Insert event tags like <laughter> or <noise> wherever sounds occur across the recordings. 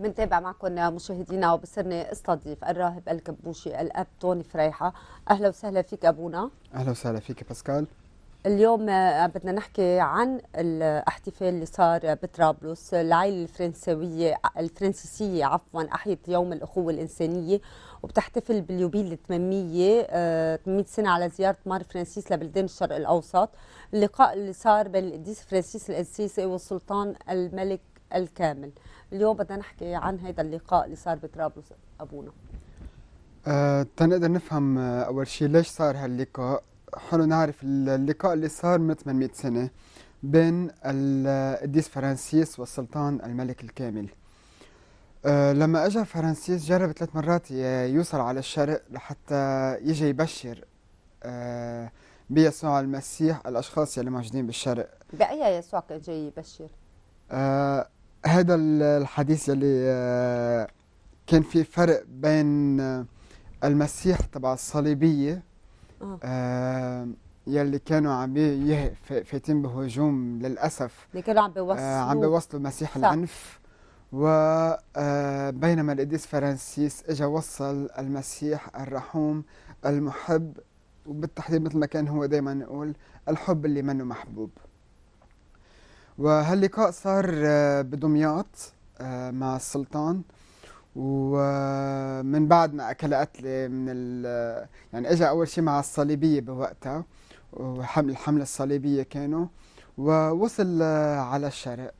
منتابع معكم مشاهدينا وبصرني استضيف الراهب الكبوشي الاب توني فريحه اهلا وسهلا فيك ابونا اهلا وسهلا فيك باسكال اليوم بدنا نحكي عن الاحتفال اللي صار بطرابلس العائله الفرنسويه الفرنسيسيه عفوا احيت يوم الاخوه الانسانيه وبتحتفل باليوبيل ال 800 800 سنه على زياره مار فرانسيس لبلدان الشرق الاوسط اللقاء اللي صار بين القديس فرانسيس الاسيسي والسلطان الملك الكامل اليوم بدنا نحكي عن هذا اللقاء اللي صار بطرابلس ابونا أه تنقدر نفهم آه، اول شيء ليش صار هاللقاء حلو نعرف اللقاء اللي صار من 800 سنه بين القديس فرانسيس والسلطان الملك الكامل أه لما اجى فرانسيس جرب ثلاث مرات يوصل على الشرق لحتى يجي يبشر أه بيسوع المسيح الاشخاص اللي موجودين بالشرق باي يسوع كان جاي يبشر؟ أه هذا الحديث اللي آه، كان في فرق بين آه، المسيح تبع الصليبية آه, آه، يلي كانوا عم فايتين بهجوم للأسف اللي كانوا عم بيوصلوا آه عم بيوصلوا المسيح صح. العنف وبينما القديس فرانسيس اجى وصل المسيح الرحوم المحب وبالتحديد مثل ما كان هو دائما يقول الحب اللي منه محبوب وهاللقاء صار آه، بدمياط آه، مع السلطان ومن آه، بعد ما اكل قتله من ال يعني اجى اول شيء مع الصليبيه بوقتها وحمل الحمله الصليبيه كانوا ووصل على الشرق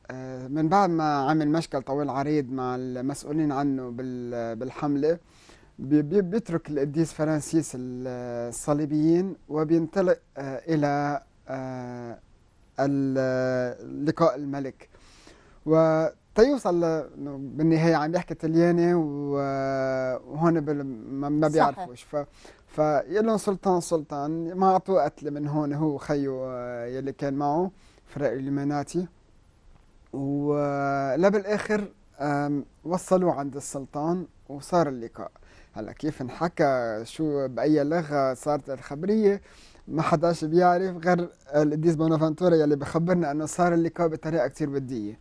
من بعد ما عمل مشكل طويل عريض مع المسؤولين عنه بالحمله بيترك القديس فرانسيس الصليبيين وبينطلق الى لقاء الملك وتيوصل بالنهايه عم يحكي طلياني وهون ما بيعرفوش ف فيقول لهم سلطان سلطان ما اعطوه قتله من هون هو خيو آه، يلي كان معه فرق اليمناتي ولا بالاخر وصلوه عند السلطان وصار اللقاء هلا كيف انحكى شو باي لغه صارت الخبريه ما حداش بيعرف غير القديس بونافنتورا يلي بخبرنا انه صار اللقاء بطريقه كثير وديه.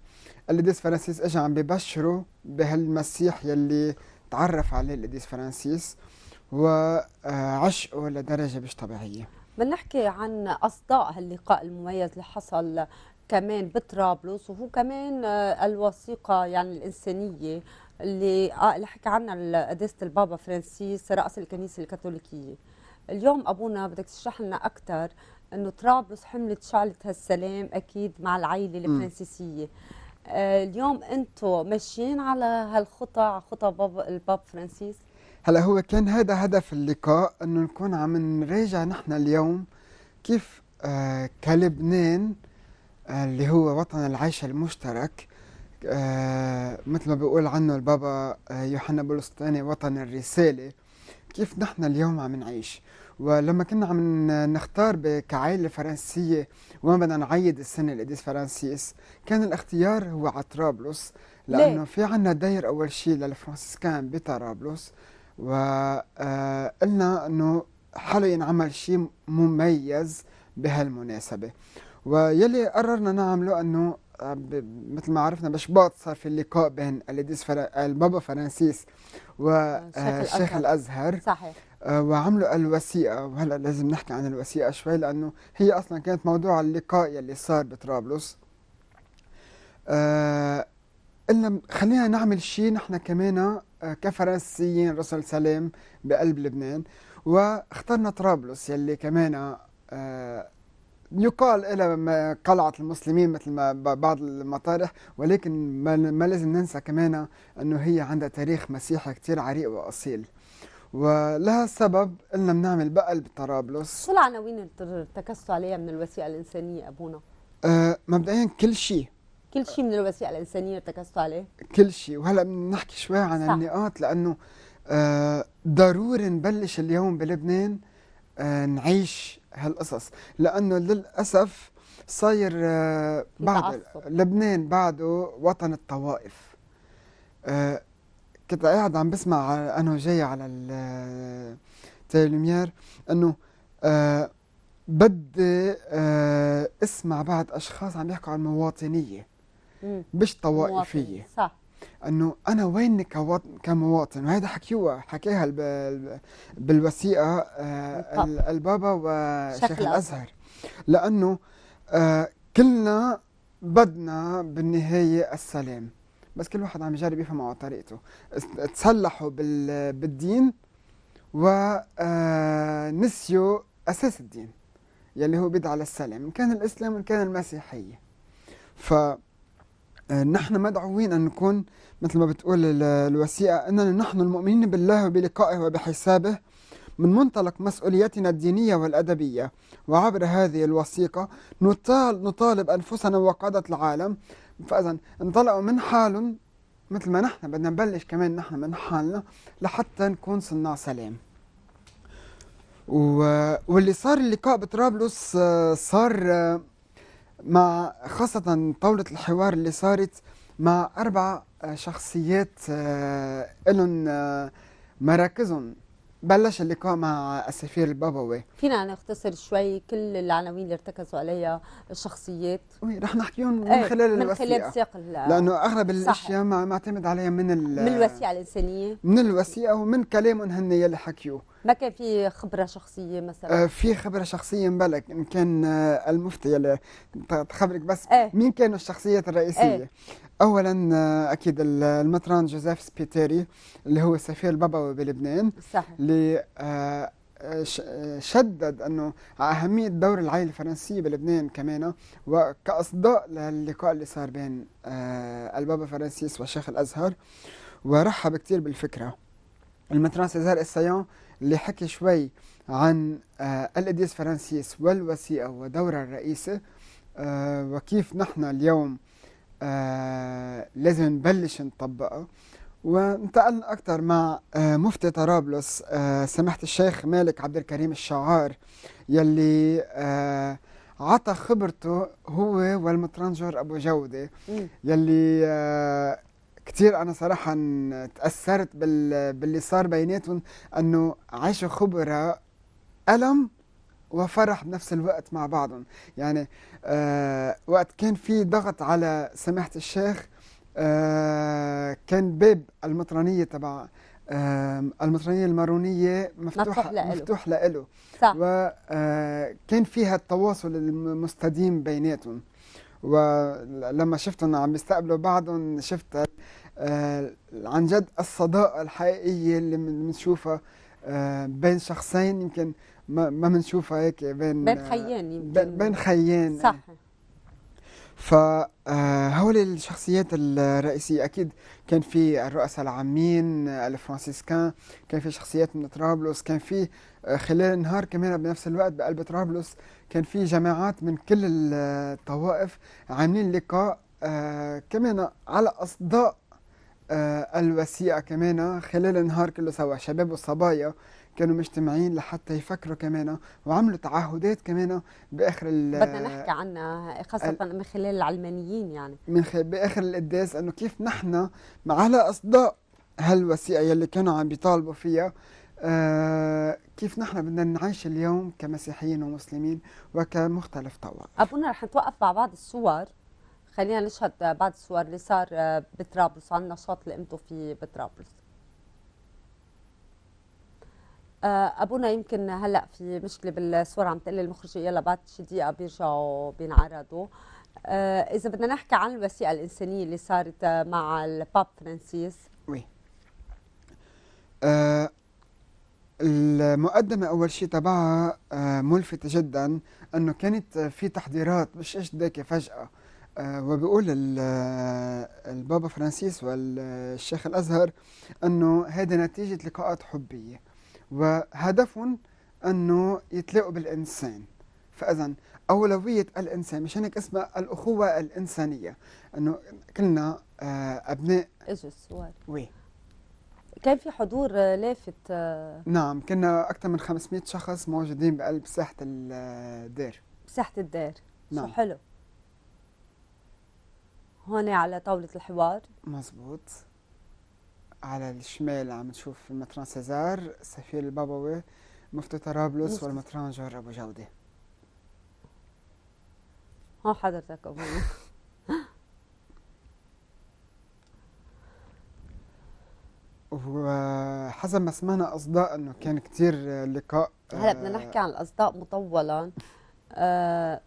القديس فرانسيس اجى عم ببشره بهالمسيح يلي تعرف عليه القديس فرانسيس وعشقه آه، لدرجه مش طبيعيه بدنا نحكي عن اصداء هاللقاء المميز اللي حصل كمان بطرابلس وهو كمان آه، الوثيقه يعني الانسانيه اللي آه، اللي حكى عنها قداسه البابا فرانسيس راس الكنيسه الكاثوليكيه اليوم ابونا بدك تشرح لنا اكثر انه طرابلس حملت شعله هالسلام اكيد مع العائله الفرنسيسيه آه، اليوم انتم ماشيين على هالخطى خطى باب الباب فرانسيس هلا هو كان هذا هدف اللقاء انه نكون عم نراجع نحن اليوم كيف آه كلبنان آه اللي هو وطن العيش المشترك آه مثل ما بيقول عنه البابا آه، يوحنا الثاني وطن الرساله كيف نحن اليوم عم نعيش ولما كنا عم نختار كعائلة فرنسية وما بدنا نعيد السنة لقديس فرانسيس كان الاختيار هو على طرابلس لأنه في عنا داير أول شيء للفرنسيسكان بطرابلس وقلنا آه، أنه حلو ينعمل شيء مميز بهالمناسبة ويلي قررنا نعمله أنه آه، مثل ما عرفنا بشباط صار في اللقاء بين القديس البابا فرانسيس والشيخ آه، الازهر صحيح وعملوا الوثيقه وهلا لازم نحكي عن الوثيقه شوي لانه هي اصلا كانت موضوع اللقاء يلي صار بطرابلس الا آه، خلينا نعمل شيء نحن كمان آه، كفرنسيين رسل سلام بقلب لبنان واخترنا طرابلس يلي كمان آه، يقال إلى قلعة المسلمين مثل ما بعض المطارح ولكن ما لازم ننسى كمان أنه هي عندها تاريخ مسيحي كتير عريق وأصيل ولها سبب قلنا بنعمل بقل بطرابلس شو العناوين اللي ارتكزتوا عليها من الوثيقه الانسانيه ابونا؟ آه مبدئيا كل شيء كل شيء من الوثيقه الانسانيه ارتكزتوا عليه؟ كل شيء وهلا بنحكي شوي عن صح. النقاط لانه آه ضروري نبلش اليوم بلبنان آه نعيش هالقصص لانه للاسف صاير آه بعد لبنان بعده وطن الطوائف آه كنت قاعد عم بسمع انا وجاي على التيلومير انه آه بدي آه اسمع بعض اشخاص عم يحكوا عن المواطنيه مش طوائفيه صح انه انا وين كمواطن وهذا حكيوها حكيها بالوثيقه آه البابا وشيخ الازهر لانه آه كلنا بدنا بالنهايه السلام بس كل واحد عم يجرب يفهمه على طريقته تسلحوا بالدين ونسيوا آه، أساس الدين يلي هو بيدعى للسلام إن كان الإسلام وإن كان المسيحية ف آه، نحن مدعوين أن نكون مثل ما بتقول الوثيقة أننا نحن المؤمنين بالله وبلقائه وبحسابه من منطلق مسؤوليتنا الدينية والأدبية وعبر هذه الوثيقة نطالب أنفسنا وقادة العالم فإذا انطلقوا من حالهم مثل ما نحن بدنا نبلش كمان نحن من حالنا لحتى نكون صناع سلام و... واللي صار اللقاء بطرابلس آه، صار آه، مع خاصة طاولة الحوار اللي صارت مع أربع آه، شخصيات لهم مراكزهم بلش اللقاء مع السفير البابوي فينا نختصر شوي كل العناوين اللي ارتكزوا عليها الشخصيات رح نحكيهم إيه، من ايه خلال من الوثيقه خلال سياق لانه اغلب الاشياء معتمد عليها من من الوثيقه الانسانيه من الوثيقه ومن كلامهم هن يلي حكيوه ما كان في خبره شخصيه مثلا آه، في خبره شخصيه مبلغ ان كان آه، المفتي اللي تخبرك بس إيه. مين كانوا الشخصيات الرئيسيه ايه؟ اولا آه، اكيد المطران جوزيف سبيتيري اللي هو السفير البابوي بلبنان صحيح اللي شدد انه اهميه دور العائله الفرنسيه بلبنان كمان وكاصداء للقاء اللي صار بين البابا فرانسيس والشيخ الازهر ورحب كثير بالفكره المطران سيزار السيون اللي حكي شوي عن آه، القديس فرانسيس والوثيقة ودورها الرئيسي آه، وكيف نحن اليوم آه، لازم نبلش نطبقها وانتقلنا أكثر مع مفتي طرابلس سماحة الشيخ مالك عبد الكريم الشعار يلي عطى خبرته هو والمترنجر أبو جودة يلي كثير انا صراحه تاثرت بال... باللي صار بيناتهم انه عاشوا خبره الم وفرح بنفس الوقت مع بعضهم يعني آه وقت كان في ضغط على سماحه الشيخ آه كان باب المطرانيه تبع آه المطرانيه المارونيه مفتوح مفتوح لإله صح وكان آه، فيها التواصل المستديم بيناتهم ولما شفتهم عم يستقبلوا بعضهم شفت آه، عن جد الصداقة الحقيقية اللي بنشوفها آه، بين شخصين يمكن ما ما بنشوفها هيك بين بين خيان آه، يمكن بين خيان إيه. صح فهول الشخصيات الرئيسية أكيد كان في الرؤساء العامين الفرنسيسكان كان في شخصيات من طرابلس كان في خلال النهار كمان بنفس الوقت بقلب طرابلس كان في جماعات من كل الطوائف عاملين لقاء كمان على أصداء آه، الوثيقة كمان آه، خلال النهار كله سوا شباب والصبايا كانوا مجتمعين لحتى يفكروا كمان آه، وعملوا تعهدات كمان باخر ال بدنا نحكي عنها خاصة من خلال العلمانيين يعني من خلال باخر القداس انه كيف نحن على اصداء هالوثيقة يلي كانوا عم بيطالبوا فيها آه كيف نحن بدنا نعيش اليوم كمسيحيين ومسلمين وكمختلف طوائف أبونا رح نتوقف مع بعض الصور خلينا نشهد بعض الصور اللي صار آه، بطرابلس عن النشاط اللي قمتوا فيه بطرابلس آه، ابونا يمكن هلا في مشكله بالصور عم تقلي المخرجه يلا بعد شي دقيقه بيرجعوا بينعرضوا آه، اذا بدنا نحكي عن الوثيقه الانسانيه اللي صارت مع الباب فرانسيس وي المقدمة أول شيء تبعها ملفتة جدا أنه كانت في تحضيرات مش إيش فجأة فجأة آه، وبيقول آه، البابا فرانسيس والشيخ الأزهر أنه هذه نتيجة لقاءات حبية وهدفهم أنه يتلاقوا بالإنسان فإذا أولوية الإنسان مشان هيك اسمها الأخوة الإنسانية أنه كلنا آه، أبناء إجس وي كان في حضور لافت نعم كنا أكثر من 500 شخص موجودين بقلب ساحة الدير ساحة الدير نعم. شو حلو هون على طاولة الحوار مزبوط على الشمال عم نشوف المتران سيزار سفير البابوي مفتي طرابلس والمتران جار أبو جودة ها حضرتك أبو <laughs> وحسب ما سمعنا أصداء أنه كان كثير لقاء هلا بدنا آه، نحكي عن الأصداء مطولا آه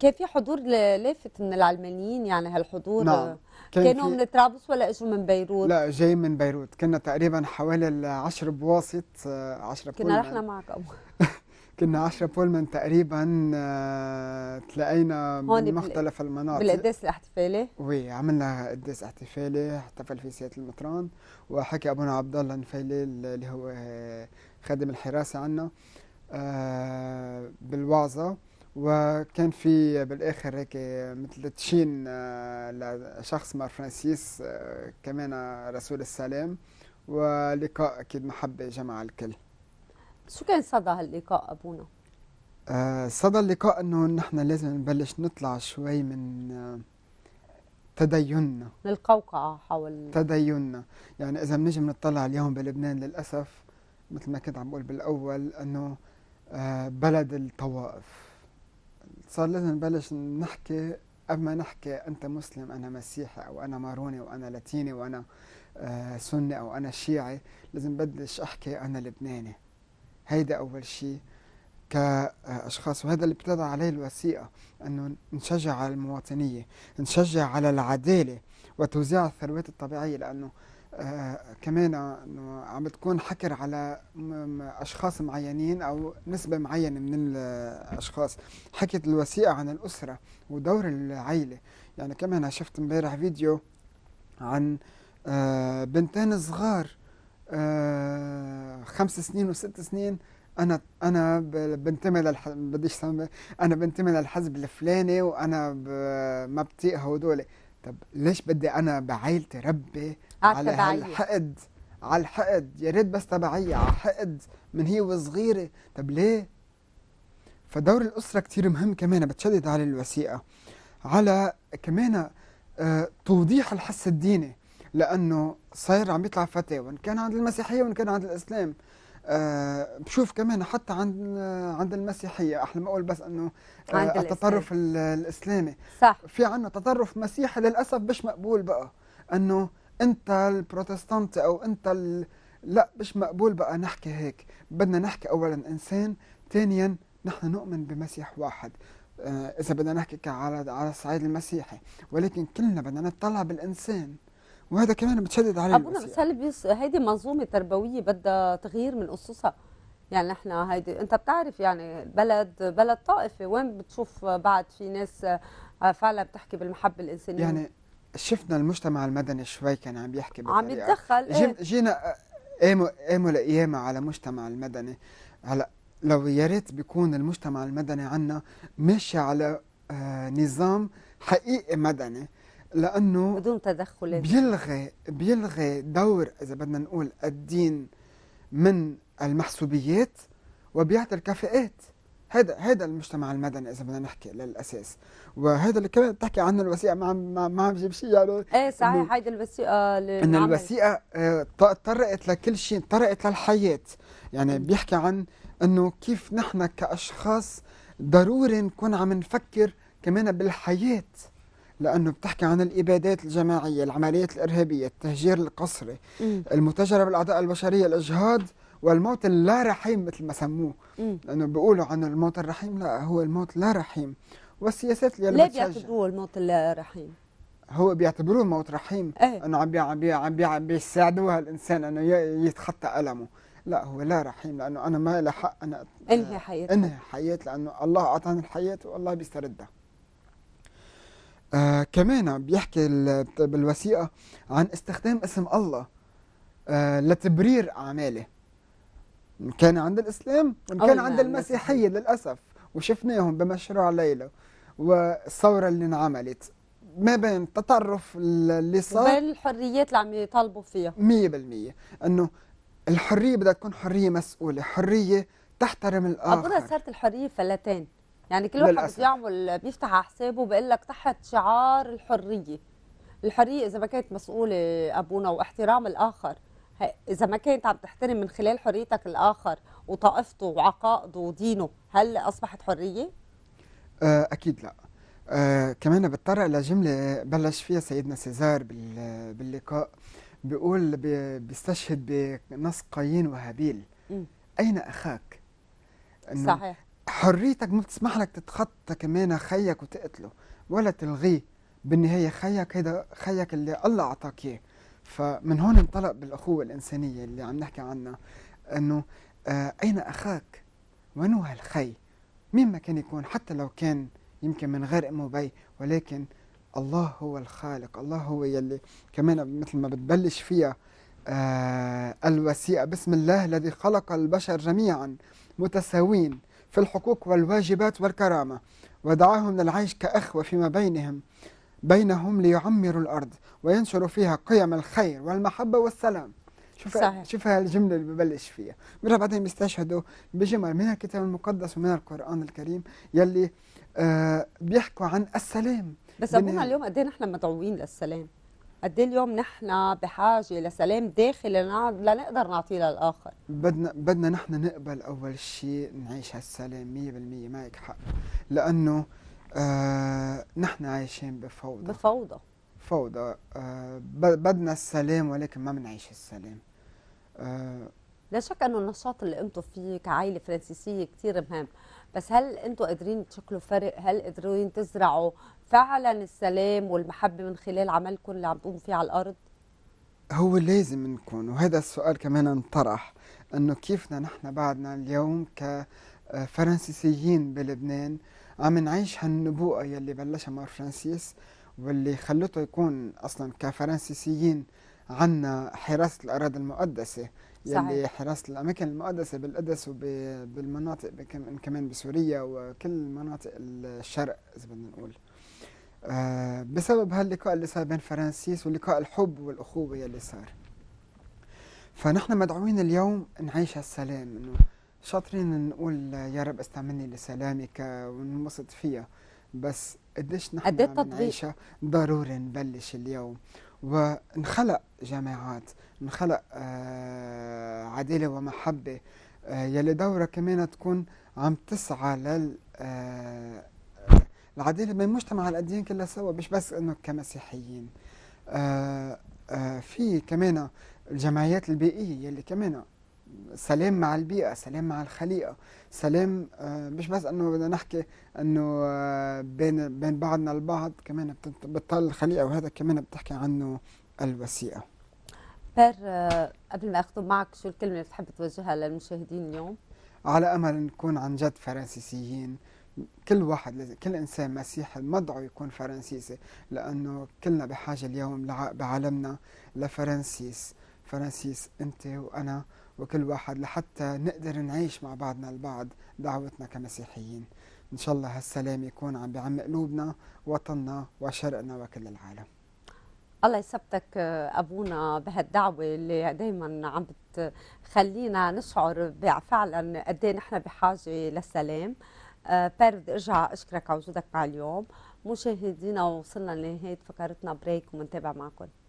كان في حضور لافت من العلمانيين يعني هالحضور نعم. آه، كان كانوا من طرابلس ولا اجوا من بيروت؟ لا جاي من بيروت كنا تقريبا حوالي 10 بواسط 10 آه، كنا رحنا معك ابو <laughs> كنا 10 بولمان تقريبا آه، تلاقينا من مختلف المناطق بالقداس الاحتفالي وي عملنا قداس احتفالي احتفل فيه سياده المطران وحكي ابونا عبد الله نفيلي اللي هو خادم الحراسه عنا بالوعظه وكان في بالاخر هيك مثل تشين آه، لشخص مع فرانسيس آه، كمان رسول السلام ولقاء اكيد محبه جمع الكل شو كان صدى هاللقاء ابونا آه، صدى اللقاء انه نحن لازم نبلش نطلع شوي من تديننا للقوقعة حول تديننا يعني إذا بنجي بنطلع اليوم بلبنان للأسف مثل ما كنت عم بقول بالأول أنه بلد الطوائف صار لازم نبلش نحكي قبل ما نحكي انت مسلم انا مسيحي او انا ماروني وانا لاتيني وانا آه، سني او انا شيعي لازم بدش احكي انا لبناني هيدا اول شيء كاشخاص وهذا اللي ابتدى عليه الوثيقه انه نشجع على المواطنيه نشجع على العداله وتوزيع الثروات الطبيعيه لانه آه كمان انه عم بتكون حكر على اشخاص معينين او نسبه معينه من الاشخاص حكت الوثيقه عن الاسره ودور العيله يعني كمان شفت امبارح فيديو عن آه بنتين صغار آه خمس سنين وست سنين انا انا بنتمي للح... بديش سمي. انا بنتمي للحزب الفلاني وانا ب... ما بطيق هدول طب ليش بدي انا بعائلتي ربي على الحقد على الحقد يا ريت بس تبعية على الحقد من هي وصغيرة طب ليه؟ فدور الأسرة كتير مهم كمان بتشدد على الوثيقة على كمان آه، توضيح الحس الديني لأنه صاير عم يطلع فتاوى إن كان عند المسيحية وإن كان عند الإسلام آه بشوف كمان حتى عند آه، عند المسيحيه أحلى ما اقول بس انه آه، عند التطرف الإسلام. الاسلامي صح في عنا تطرف مسيحي للاسف مش مقبول بقى انه انت البروتستانت او انت ال... لا مش مقبول بقى نحكي هيك بدنا نحكي اولا انسان ثانيا نحن نؤمن بمسيح واحد آه، اذا بدنا نحكي على على الصعيد المسيحي ولكن كلنا بدنا نطلع بالانسان وهذا كمان بتشدد عليه ابونا بس هل بيص... هيدي منظومه تربويه بدها تغيير من اسسها يعني نحن هيدي انت بتعرف يعني بلد بلد طائفي وين بتشوف بعد في ناس آه، فعلا بتحكي بالمحبه الانسانيه يعني شفنا المجتمع المدني شوي كان عم بيحكي عم يتدخل إيه؟ جينا قاموا آه، قاموا القيامه على المجتمع المدني هلا لو يا ريت بيكون المجتمع المدني عنا ماشي على آه، نظام حقيقي مدني لانه بدون تدخل بيلغي بيلغي دور اذا بدنا نقول الدين من المحسوبيات وبيعطي الكفاءات هذا هذا المجتمع المدني اذا بدنا نحكي للاساس وهذا اللي كمان بتحكي عنه الوثيقه ما ما ما عم جيب شيء يعني ايه صحيح هيدي الوثيقه آه، اللي انه الوثيقه آه، طرقت لكل شيء طرقت للحياه يعني بيحكي عن انه كيف نحن كاشخاص ضروري نكون عم نفكر كمان بالحياه لانه بتحكي عن الابادات الجماعيه، العمليات الارهابيه، التهجير القسري، المتاجره بالاعضاء البشريه، الاجهاض والموت اللا رحيم مثل ما سموه لانه بيقولوا عن الموت الرحيم لا هو الموت لا رحيم والسياسات اللي ليه بيعتبروه الموت اللا رحيم؟ هو بيعتبروه موت رحيم ايه؟ انه عم عم عم بيساعدوها الانسان انه يتخطى المه لا هو لا رحيم لانه انا ما لي حق انا آه، انهي حياتي انهي حياتي لانه الله اعطاني الحياه والله بيستردها آه كمان بيحكي بالوثيقه طيب، عن استخدام اسم الله آه لتبرير اعمالي كان عند الإسلام كان عند نعم، المسيحية للأسف وشفناهم بمشروع ليلى والثورة اللي انعملت ما بين التطرف اللي صار وبين الحريات اللي عم يطالبوا فيها 100% انه الحريه بدها تكون حريه مسؤوله حريه تحترم الاخر قبل صارت الحريه فلتان يعني كل واحد بده يعمل بيفتح على حسابه بقول لك تحت شعار الحريه الحريه اذا ما كانت مسؤوله ابونا واحترام الاخر اذا ما كنت عم تحترم من خلال حريتك الاخر وطائفته وعقائده ودينه هل اصبحت حريه آه، اكيد لا آه كمان بتطرق لجمله بلش فيها سيدنا سيزار باللقاء بيقول بي بيستشهد بنص قايين وهابيل اين اخاك صحيح حريتك ما بتسمح لك تتخطى كمان خيك وتقتله ولا تلغيه بالنهايه خيك هيدا خيك اللي الله اعطاك اياه فمن هون انطلق بالأخوة الإنسانية اللي عم نحكي عنها أنه آه أين أخاك وين هو الخي مين ما كان يكون حتى لو كان يمكن من غير أم وبي ولكن الله هو الخالق الله هو يلي كمان مثل ما بتبلش فيها آه الوثيقة بسم الله الذي خلق البشر جميعا متساوين في الحقوق والواجبات والكرامة ودعاهم للعيش كأخوة فيما بينهم بينهم ليعمروا الأرض وينشروا فيها قيم الخير والمحبة والسلام شوف شوف هالجمله اللي ببلش فيها بيرجع بعدين بيستشهدوا بجمل من الكتاب المقدس ومن القران الكريم يلي آه بيحكوا عن السلام بس ابونا اليوم قد ايه نحن مدعوين للسلام قد ايه اليوم نحن بحاجه لسلام داخلي لنقدر نعطيه للاخر بدنا بدنا نحن نقبل اول شيء نعيش هالسلام 100% معك حق لانه آه، نحن عايشين بفوضى بفوضى فوضى آه بدنا السلام ولكن ما بنعيش السلام آه لا شك انه النشاط اللي انتم فيه كعائله فرنسيسيه كثير مهم بس هل انتم قادرين تشكلوا فرق هل قادرين تزرعوا فعلا السلام والمحبه من خلال عملكم اللي عم تقوموا فيه على الارض هو لازم نكون وهذا السؤال كمان انطرح انه كيفنا نحن بعدنا اليوم كفرنسيسيين بلبنان آه عم نعيش هالنبوءة يلي بلشها مار فرانسيس واللي خلته يكون أصلا كفرنسيسيين عنا حراسة الأراضي المقدسة صحيح. يلي حراسة الأماكن المقدسة بالقدس وبالمناطق كمان بسوريا وكل مناطق الشرق إذا بدنا نقول آه، بسبب هاللقاء اللي صار بين فرانسيس ولقاء الحب والأخوة يلي صار فنحن مدعوين اليوم نعيش هالسلام إنه شاطرين نقول يا رب استعملني لسلامك وننبسط فيها بس قديش نحن إيه نعيشها ضروري نبلش اليوم ونخلق جماعات نخلق آه عداله ومحبه آه يلي دورها كمان تكون عم تسعى لل آه العداله بين مجتمع الاديان كلها سوا مش بس انه كمسيحيين آه آه في كمان الجمعيات البيئيه يلي كمان سلام مع البيئة سلام مع الخليقة سلام آه، مش بس أنه بدنا نحكي أنه آه، بين, بين بعضنا البعض كمان بتطل الخليقة وهذا كمان بتحكي عنه الوثيقة بير آه، قبل ما أخطب معك شو الكلمة اللي بتحب توجهها للمشاهدين اليوم؟ على أمل نكون عن جد فرنسيسيين كل واحد لازم كل انسان مسيحي مدعو يكون فرنسيسي لانه كلنا بحاجه اليوم بعالمنا لفرنسيس فرنسيس انت وانا وكل واحد لحتى نقدر نعيش مع بعضنا البعض دعوتنا كمسيحيين إن شاء الله هالسلام يكون عم بعم قلوبنا وطننا وشرقنا وكل العالم الله يثبتك آه، ابونا بهالدعوه اللي دائما عم بتخلينا نشعر فعلا قد ايه نحن بحاجه للسلام أه بير بدي ارجع اشكرك على وجودك مع اليوم مشاهدينا وصلنا لنهايه فقرتنا بريك ومنتابع معكم